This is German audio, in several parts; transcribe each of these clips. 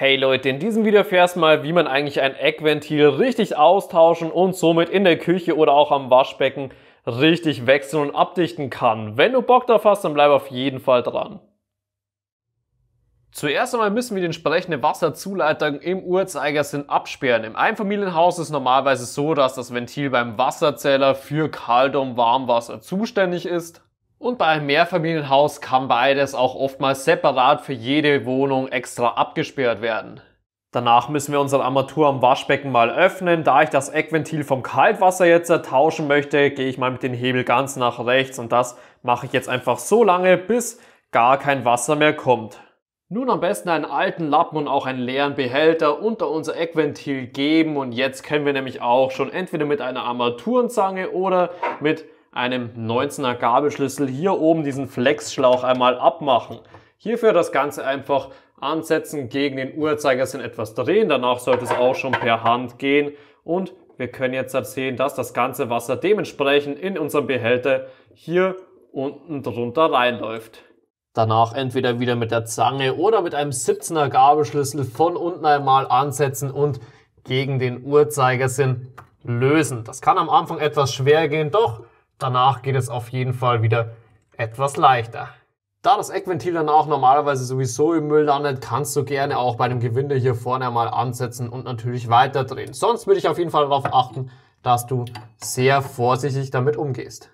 Hey Leute, in diesem Video erfährst du mal, wie man eigentlich ein Eckventil richtig austauschen und somit in der Küche oder auch am Waschbecken richtig wechseln und abdichten kann. Wenn du Bock drauf hast, dann bleib auf jeden Fall dran. Zuerst einmal müssen wir die entsprechende Wasserzuleitung im Uhrzeigersinn absperren. Im Einfamilienhaus ist es normalerweise so, dass das Ventil beim Wasserzähler für Kalt- und Warmwasser zuständig ist. Und bei einem Mehrfamilienhaus kann beides auch oftmals separat für jede Wohnung extra abgesperrt werden. Danach müssen wir unsere Armatur am Waschbecken mal öffnen. Da ich das Eckventil vom Kaltwasser jetzt ertauschen möchte, gehe ich mal mit dem Hebel ganz nach rechts und das mache ich jetzt einfach so lange, bis gar kein Wasser mehr kommt. Nun am besten einen alten Lappen und auch einen leeren Behälter unter unser Eckventil geben und jetzt können wir nämlich auch schon entweder mit einer Armaturenzange oder mit einem 19er Gabelschlüssel hier oben diesen Flexschlauch einmal abmachen. Hierfür das Ganze einfach ansetzen, gegen den Uhrzeigersinn etwas drehen, danach sollte es auch schon per Hand gehen und wir können jetzt halt sehen, dass das ganze Wasser dementsprechend in unserem Behälter hier unten drunter reinläuft. Danach entweder wieder mit der Zange oder mit einem 17er Gabelschlüssel von unten einmal ansetzen und gegen den Uhrzeigersinn lösen. Das kann am Anfang etwas schwer gehen, doch Danach geht es auf jeden Fall wieder etwas leichter. Da das Eckventil danach normalerweise sowieso im Müll landet, kannst du gerne auch bei einem Gewinde hier vorne mal ansetzen und natürlich weiter drehen. Sonst würde ich auf jeden Fall darauf achten, dass du sehr vorsichtig damit umgehst.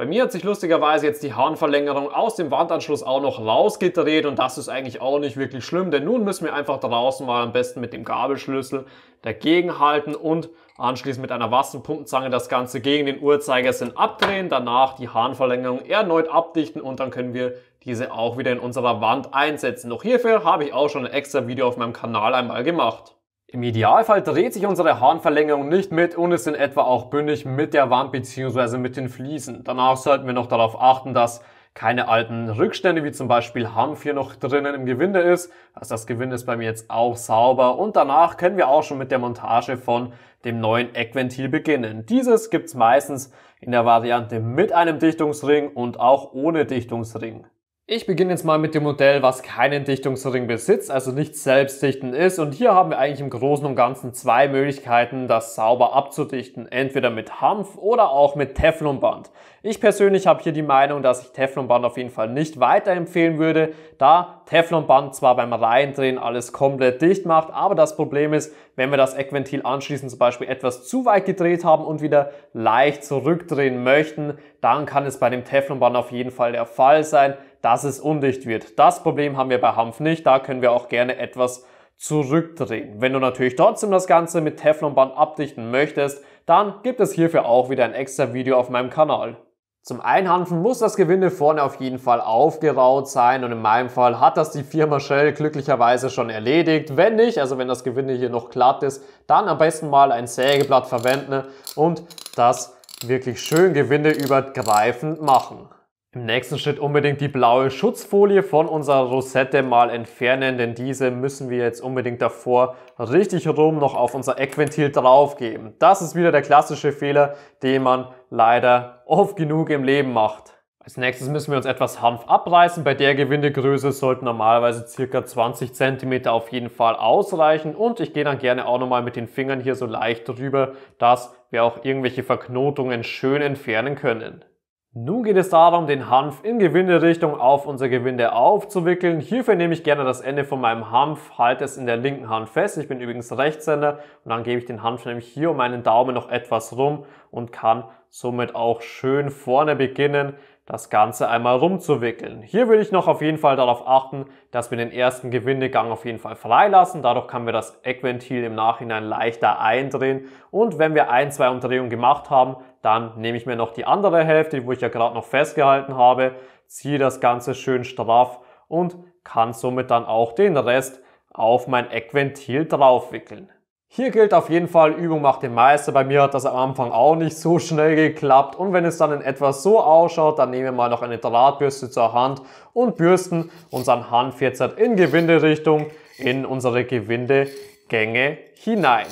Bei mir hat sich lustigerweise jetzt die Harnverlängerung aus dem Wandanschluss auch noch rausgedreht und das ist eigentlich auch nicht wirklich schlimm, denn nun müssen wir einfach draußen mal am besten mit dem Gabelschlüssel dagegen halten und anschließend mit einer Wassenpumpenzange das Ganze gegen den Uhrzeigersinn abdrehen, danach die Harnverlängerung erneut abdichten und dann können wir diese auch wieder in unserer Wand einsetzen. Auch hierfür habe ich auch schon ein extra Video auf meinem Kanal einmal gemacht. Im Idealfall dreht sich unsere Harnverlängerung nicht mit und ist in etwa auch bündig mit der Wand bzw. mit den Fliesen. Danach sollten wir noch darauf achten, dass keine alten Rückstände wie zum Beispiel Hanf hier noch drinnen im Gewinde ist. Also das Gewinde ist bei mir jetzt auch sauber und danach können wir auch schon mit der Montage von dem neuen Eckventil beginnen. Dieses gibt's meistens in der Variante mit einem Dichtungsring und auch ohne Dichtungsring. Ich beginne jetzt mal mit dem Modell, was keinen Dichtungsring besitzt, also nicht selbstdichtend ist. Und hier haben wir eigentlich im Großen und Ganzen zwei Möglichkeiten, das sauber abzudichten. Entweder mit Hanf oder auch mit Teflonband. Ich persönlich habe hier die Meinung, dass ich Teflonband auf jeden Fall nicht weiterempfehlen würde, da Teflonband zwar beim Reindrehen alles komplett dicht macht, aber das Problem ist, wenn wir das Eckventil anschließend zum Beispiel etwas zu weit gedreht haben und wieder leicht zurückdrehen möchten, dann kann es bei dem Teflonband auf jeden Fall der Fall sein dass es undicht wird. Das Problem haben wir bei Hanf nicht, da können wir auch gerne etwas zurückdrehen. Wenn du natürlich trotzdem das Ganze mit Teflonband abdichten möchtest, dann gibt es hierfür auch wieder ein extra Video auf meinem Kanal. Zum Einhanfen muss das Gewinde vorne auf jeden Fall aufgeraut sein und in meinem Fall hat das die Firma Shell glücklicherweise schon erledigt. Wenn nicht, also wenn das Gewinde hier noch glatt ist, dann am besten mal ein Sägeblatt verwenden und das wirklich schön gewindeübergreifend machen. Im nächsten Schritt unbedingt die blaue Schutzfolie von unserer Rosette mal entfernen, denn diese müssen wir jetzt unbedingt davor richtig rum noch auf unser Eckventil draufgeben. Das ist wieder der klassische Fehler, den man leider oft genug im Leben macht. Als nächstes müssen wir uns etwas Hanf abreißen. Bei der Gewindegröße sollten normalerweise circa 20 cm auf jeden Fall ausreichen. Und ich gehe dann gerne auch nochmal mit den Fingern hier so leicht drüber, dass wir auch irgendwelche Verknotungen schön entfernen können. Nun geht es darum, den Hanf in Gewinderichtung auf unser Gewinde aufzuwickeln. Hierfür nehme ich gerne das Ende von meinem Hanf, halte es in der linken Hand fest. Ich bin übrigens Rechtshänder und dann gebe ich den Hanf nämlich hier um meinen Daumen noch etwas rum und kann somit auch schön vorne beginnen, das Ganze einmal rumzuwickeln. Hier würde ich noch auf jeden Fall darauf achten, dass wir den ersten Gewindegang auf jeden Fall freilassen. Dadurch können wir das Eckventil im Nachhinein leichter eindrehen. Und wenn wir ein, zwei Umdrehungen gemacht haben, dann nehme ich mir noch die andere Hälfte, wo ich ja gerade noch festgehalten habe, ziehe das Ganze schön straff und kann somit dann auch den Rest auf mein Eckventil draufwickeln. Hier gilt auf jeden Fall, Übung macht den Meister. Bei mir hat das am Anfang auch nicht so schnell geklappt. Und wenn es dann in etwa so ausschaut, dann nehmen wir mal noch eine Drahtbürste zur Hand und bürsten unseren Handfetzer in Gewinderichtung in unsere Gewindegänge hinein.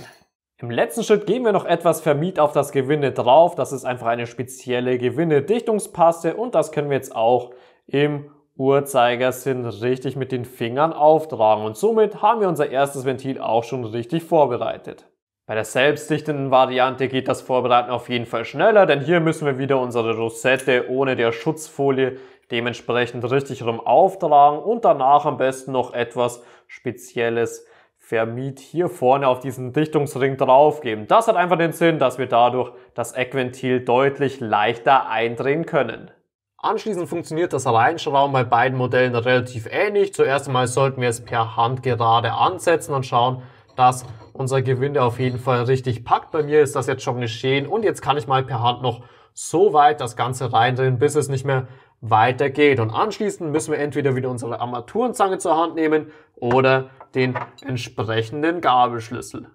Im letzten Schritt geben wir noch etwas Vermiet auf das Gewinde drauf. Das ist einfach eine spezielle Gewinne-Dichtungspaste und das können wir jetzt auch im Uhrzeigersinn richtig mit den Fingern auftragen. Und somit haben wir unser erstes Ventil auch schon richtig vorbereitet. Bei der selbstdichtenden Variante geht das Vorbereiten auf jeden Fall schneller, denn hier müssen wir wieder unsere Rosette ohne der Schutzfolie dementsprechend richtig rum auftragen und danach am besten noch etwas Spezielles Vermiet hier vorne auf diesen Dichtungsring draufgeben. Das hat einfach den Sinn, dass wir dadurch das Eckventil deutlich leichter eindrehen können. Anschließend funktioniert das Reinschrauben bei beiden Modellen relativ ähnlich. Zuerst einmal sollten wir es per Hand gerade ansetzen und schauen, dass unser Gewinde auf jeden Fall richtig packt. Bei mir ist das jetzt schon geschehen und jetzt kann ich mal per Hand noch so weit das Ganze reindrehen, bis es nicht mehr weiter geht. Und anschließend müssen wir entweder wieder unsere Armaturenzange zur Hand nehmen oder den entsprechenden Gabelschlüssel.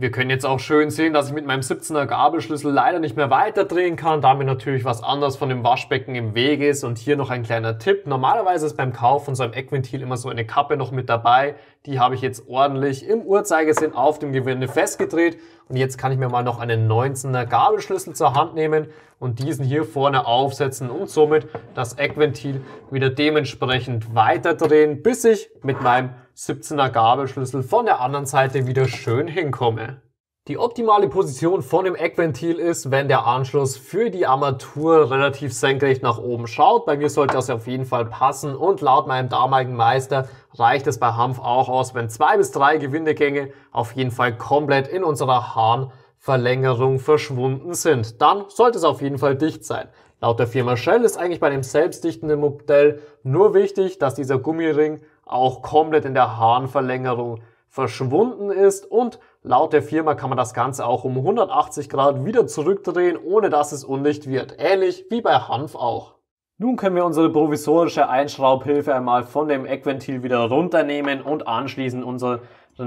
Wir können jetzt auch schön sehen, dass ich mit meinem 17er Gabelschlüssel leider nicht mehr weiter drehen kann, da mir natürlich was anderes von dem Waschbecken im Weg ist. Und hier noch ein kleiner Tipp. Normalerweise ist beim Kauf von so einem Eckventil immer so eine Kappe noch mit dabei. Die habe ich jetzt ordentlich im Uhrzeigersinn auf dem Gewinde festgedreht. Und jetzt kann ich mir mal noch einen 19er Gabelschlüssel zur Hand nehmen und diesen hier vorne aufsetzen und somit das Eckventil wieder dementsprechend weiterdrehen, bis ich mit meinem 17er Gabelschlüssel von der anderen Seite wieder schön hinkomme. Die optimale Position von dem Eckventil ist, wenn der Anschluss für die Armatur relativ senkrecht nach oben schaut. Bei mir sollte das auf jeden Fall passen und laut meinem damaligen Meister reicht es bei Hanf auch aus, wenn zwei bis drei Gewindegänge auf jeden Fall komplett in unserer Hahnverlängerung verschwunden sind. Dann sollte es auf jeden Fall dicht sein. Laut der Firma Shell ist eigentlich bei dem selbstdichtenden Modell nur wichtig, dass dieser Gummiring auch komplett in der Haarverlängerung verschwunden ist und laut der Firma kann man das Ganze auch um 180 Grad wieder zurückdrehen, ohne dass es undicht wird. Ähnlich wie bei Hanf auch. Nun können wir unsere provisorische Einschraubhilfe einmal von dem Eckventil wieder runternehmen und anschließend unseren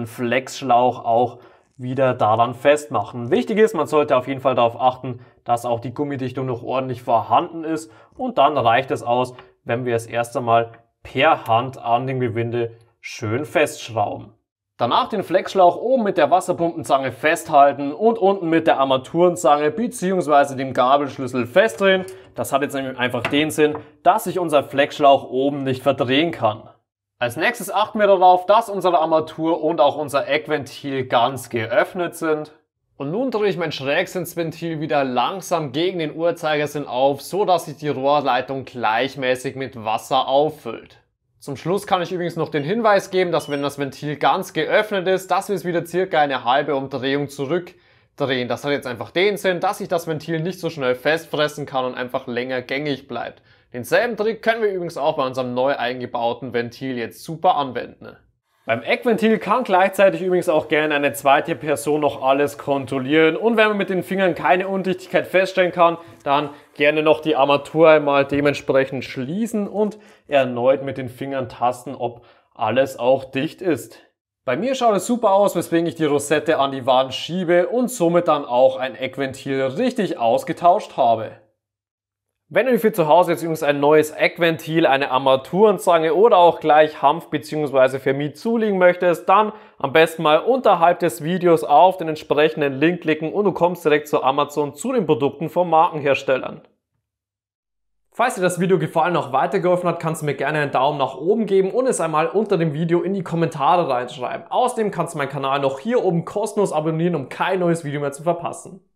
Flexschlauch auch wieder daran festmachen. Wichtig ist, man sollte auf jeden Fall darauf achten, dass auch die Gummidichtung noch ordentlich vorhanden ist und dann reicht es aus, wenn wir es erst einmal per Hand an dem Gewinde schön festschrauben. Danach den Flexschlauch oben mit der Wasserpumpenzange festhalten und unten mit der Armaturenzange bzw. dem Gabelschlüssel festdrehen. Das hat jetzt nämlich einfach den Sinn, dass sich unser Flexschlauch oben nicht verdrehen kann. Als nächstes achten wir darauf, dass unsere Armatur und auch unser Eckventil ganz geöffnet sind. Und nun drehe ich mein Schrägsinnsventil wieder langsam gegen den Uhrzeigersinn auf, so dass sich die Rohrleitung gleichmäßig mit Wasser auffüllt. Zum Schluss kann ich übrigens noch den Hinweis geben, dass wenn das Ventil ganz geöffnet ist, dass wir es wieder circa eine halbe Umdrehung zurückdrehen. Das hat jetzt einfach den Sinn, dass sich das Ventil nicht so schnell festfressen kann und einfach länger gängig bleibt. Denselben Trick können wir übrigens auch bei unserem neu eingebauten Ventil jetzt super anwenden. Beim Eckventil kann gleichzeitig übrigens auch gerne eine zweite Person noch alles kontrollieren. Und wenn man mit den Fingern keine Undichtigkeit feststellen kann, dann gerne noch die Armatur einmal dementsprechend schließen und erneut mit den Fingern tasten, ob alles auch dicht ist. Bei mir schaut es super aus, weswegen ich die Rosette an die Wand schiebe und somit dann auch ein Eckventil richtig ausgetauscht habe. Wenn ihr für zu Hause jetzt übrigens ein neues Eckventil, eine Armaturenzange oder auch gleich Hanf bzw. Vermiet zulegen möchtest, dann am besten mal unterhalb des Videos auf den entsprechenden Link klicken und du kommst direkt zu Amazon zu den Produkten von Markenherstellern. Falls dir das Video gefallen und auch weitergeholfen hat, kannst du mir gerne einen Daumen nach oben geben und es einmal unter dem Video in die Kommentare reinschreiben. Außerdem kannst du meinen Kanal noch hier oben kostenlos abonnieren, um kein neues Video mehr zu verpassen.